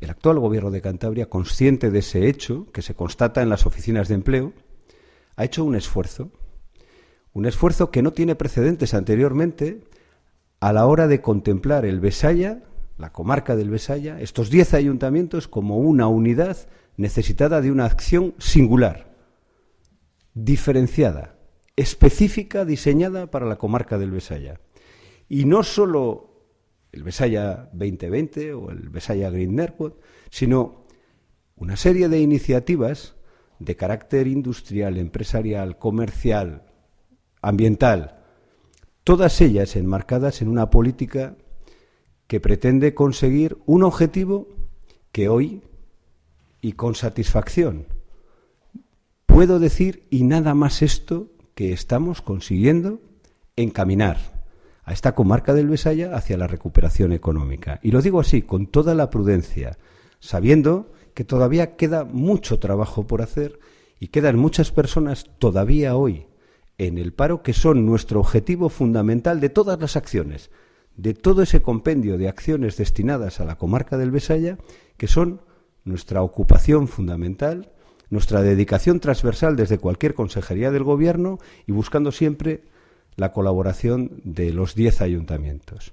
el actual Gobierno de Cantabria, consciente de ese hecho que se constata en las oficinas de empleo, ha hecho un esfuerzo, un esfuerzo que no tiene precedentes anteriormente a la hora de contemplar el Besaya, la comarca del Besaya, estos diez ayuntamientos como una unidad necesitada de una acción singular, diferenciada, específica, diseñada para la comarca del Besaya. Y no solo el Besaya 2020 o el Besaya Green Network, sino una serie de iniciativas de carácter industrial, empresarial, comercial, ambiental, todas ellas enmarcadas en una política que pretende conseguir un objetivo que hoy y con satisfacción puedo decir y nada más esto que estamos consiguiendo encaminar a esta comarca del Besaya hacia la recuperación económica. Y lo digo así, con toda la prudencia, sabiendo que todavía queda mucho trabajo por hacer y quedan muchas personas todavía hoy en el paro que son nuestro objetivo fundamental de todas las acciones, de todo ese compendio de acciones destinadas a la comarca del Besaya, que son nuestra ocupación fundamental, nuestra dedicación transversal desde cualquier consejería del Gobierno y buscando siempre la colaboración de los diez ayuntamientos.